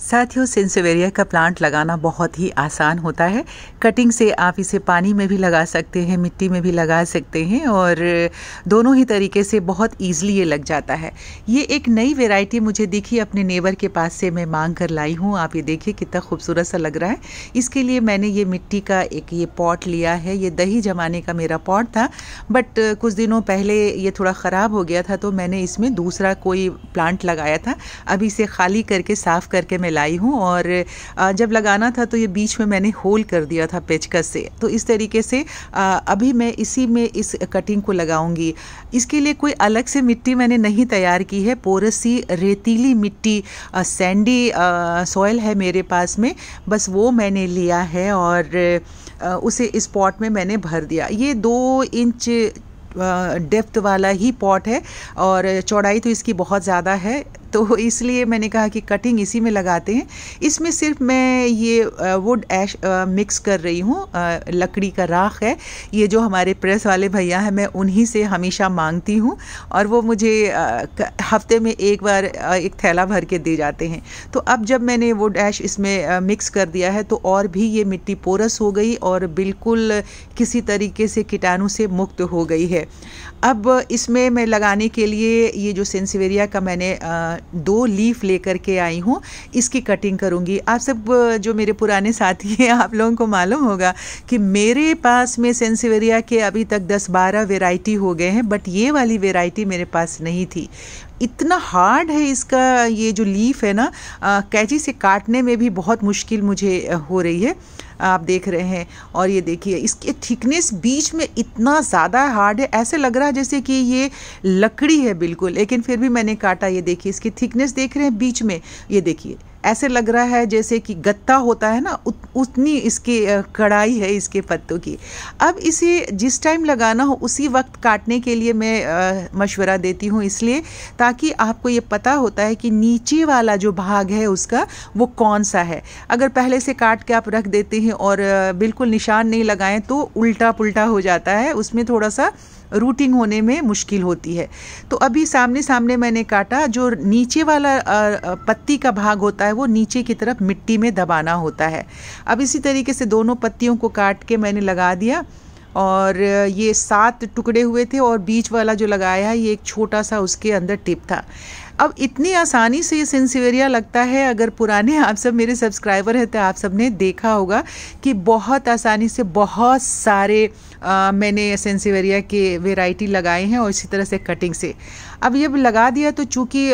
साथियों सेंसेवेरिया का प्लांट लगाना बहुत ही आसान होता है कटिंग से आप इसे पानी में भी लगा सकते हैं मिट्टी में भी लगा सकते हैं और दोनों ही तरीके से बहुत ईजिली ये लग जाता है ये एक नई वेराइटी मुझे दिखी अपने नेबर के पास से मैं मांग कर लाई हूँ आप ये देखिए कितना खूबसूरत सा लग रहा है इसके लिए मैंने ये मिट्टी का एक ये पॉट लिया है ये दही जमाने का मेरा पॉट था बट कुछ दिनों पहले ये थोड़ा ख़राब हो गया था तो मैंने इसमें दूसरा कोई प्लांट लगाया था अभी इसे खाली करके साफ़ करके मैं लाई हूँ और जब लगाना था तो ये बीच में मैंने होल कर दिया था पेचकस से तो इस तरीके से अभी मैं इसी में इस कटिंग को लगाऊंगी इसके लिए कोई अलग से मिट्टी मैंने नहीं तैयार की है पोरसी रेतीली मिट्टी सैंडी सॉयल है मेरे पास में बस वो मैंने लिया है और उसे इस पॉट में मैंने भर दिया ये दो इंच डेप्थ वाला ही पॉट है और चौड़ाई तो इसकी बहुत ज़्यादा है तो इसलिए मैंने कहा कि कटिंग इसी में लगाते हैं इसमें सिर्फ मैं ये वुड ऐश मिक्स कर रही हूँ लकड़ी का राख है ये जो हमारे प्रेस वाले भैया हैं मैं उन्हीं से हमेशा मांगती हूँ और वो मुझे हफ्ते में एक बार एक थैला भर के दे जाते हैं तो अब जब मैंने वुड ऐश इसमें मिक्स कर दिया है तो और भी ये मिट्टी पोरस हो गई और बिल्कुल किसी तरीके से कीटाणु से मुक्त हो गई है अब इसमें मैं लगाने के लिए ये जो सेंसिवेरिया का मैंने दो लीफ लेकर के आई हूँ इसकी कटिंग करूँगी आप सब जो मेरे पुराने साथी हैं आप लोगों को मालूम होगा कि मेरे पास में सेंसिवेरिया के अभी तक 10-12 वेराइटी हो गए हैं बट ये वाली वेराइटी मेरे पास नहीं थी इतना हार्ड है इसका ये जो लीफ है ना कैची से काटने में भी बहुत मुश्किल मुझे हो रही है आप देख रहे हैं और ये देखिए इसके थिकनेस बीच में इतना ज़्यादा हार्ड है ऐसे लग रहा है जैसे कि ये लकड़ी है बिल्कुल लेकिन फिर भी मैंने काटा ये देखिए इसकी थिकनेस देख रहे हैं बीच में ये देखिए ऐसे लग रहा है जैसे कि गत्ता होता है ना उत, उतनी इसकी कढ़ाई है इसके पत्तों की अब इसे जिस टाइम लगाना हो उसी वक्त काटने के लिए मैं मशवरा देती हूँ इसलिए ताकि आपको ये पता होता है कि नीचे वाला जो भाग है उसका वो कौन सा है अगर पहले से काट के आप रख देते हैं और बिल्कुल निशान नहीं लगाएं तो उल्टा पुल्टा हो जाता है उसमें थोड़ा सा रूटिंग होने में मुश्किल होती है तो अभी सामने सामने मैंने काटा जो नीचे वाला पत्ती का भाग होता है वो नीचे की तरफ मिट्टी में दबाना होता है अब इसी तरीके से दोनों पत्तियों को काट के मैंने लगा दिया और ये सात टुकड़े हुए थे और बीच वाला जो लगाया है ये एक छोटा सा उसके अंदर टिप था अब इतनी आसानी से ये सिंसिवेरिया लगता है अगर पुराने आप सब मेरे सब्सक्राइबर हैं तो आप सब ने देखा होगा कि बहुत आसानी से बहुत सारे आ, मैंने सेंसिवेरिया के वेराइटी लगाए हैं और इसी तरह से कटिंग से अब ये लगा दिया तो चूँकि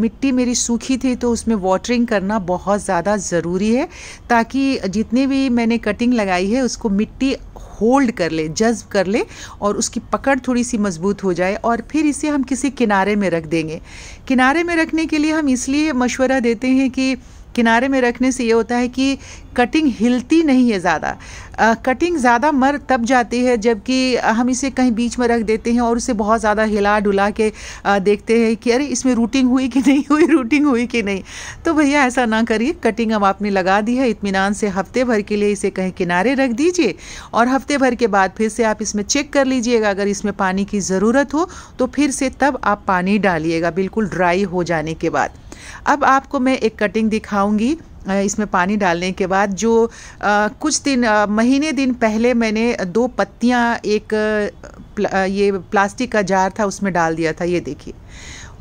मिट्टी मेरी सूखी थी तो उसमें वाटरिंग करना बहुत ज़्यादा ज़रूरी है ताकि जितने भी मैंने कटिंग लगाई है उसको मिट्टी होल्ड कर ले जज्ब कर ले और उसकी पकड़ थोड़ी सी मज़बूत हो जाए और फिर इसे हम किसी किनारे में रख देंगे किनारे किनारे में रखने के लिए हम इसलिए मशवरा देते हैं कि किनारे में रखने से ये होता है कि कटिंग हिलती नहीं है ज़्यादा कटिंग ज़्यादा मर तब जाती है जबकि हम इसे कहीं बीच में रख देते हैं और उसे बहुत ज़्यादा हिला डुला के आ, देखते हैं कि अरे इसमें रूटिंग हुई कि नहीं हुई रूटिंग हुई कि नहीं तो भैया ऐसा ना करिए कटिंग अब आपने लगा दी है इतमान से हफ्ते भर के लिए इसे कहीं किनारे रख दीजिए और हफ्ते भर के बाद फिर से आप इसमें चेक कर लीजिएगा अगर इसमें पानी की ज़रूरत हो तो फिर से तब आप पानी डालिएगा बिल्कुल ड्राई हो जाने के बाद अब आपको मैं एक कटिंग दिखाऊंगी इसमें पानी डालने के बाद जो आ, कुछ दिन आ, महीने दिन पहले मैंने दो पत्तियाँ एक प्ला, ये प्लास्टिक का जार था उसमें डाल दिया था ये देखिए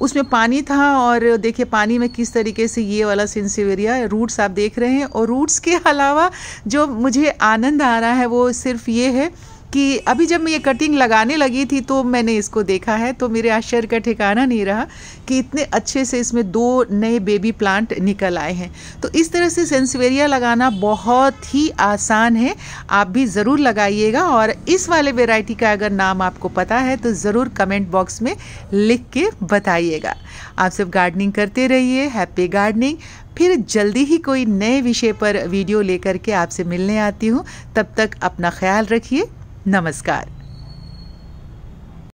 उसमें पानी था और देखिए पानी में किस तरीके से ये वाला सिंसिवेरिया रूट्स आप देख रहे हैं और रूट्स के अलावा जो मुझे आनंद आ रहा है वो सिर्फ ये है कि अभी जब मैं ये कटिंग लगाने लगी थी तो मैंने इसको देखा है तो मेरे आश्चर्य का ठिकाना नहीं रहा कि इतने अच्छे से इसमें दो नए बेबी प्लांट निकल आए हैं तो इस तरह से सेंसवेरिया लगाना बहुत ही आसान है आप भी ज़रूर लगाइएगा और इस वाले वेराइटी का अगर नाम आपको पता है तो ज़रूर कमेंट बॉक्स में लिख के बताइएगा आप सब गार्डनिंग करते रहिए हैप्पी गार्डनिंग फिर जल्दी ही कोई नए विषय पर वीडियो लेकर के आपसे मिलने आती हूँ तब तक अपना ख्याल रखिए नमस्कार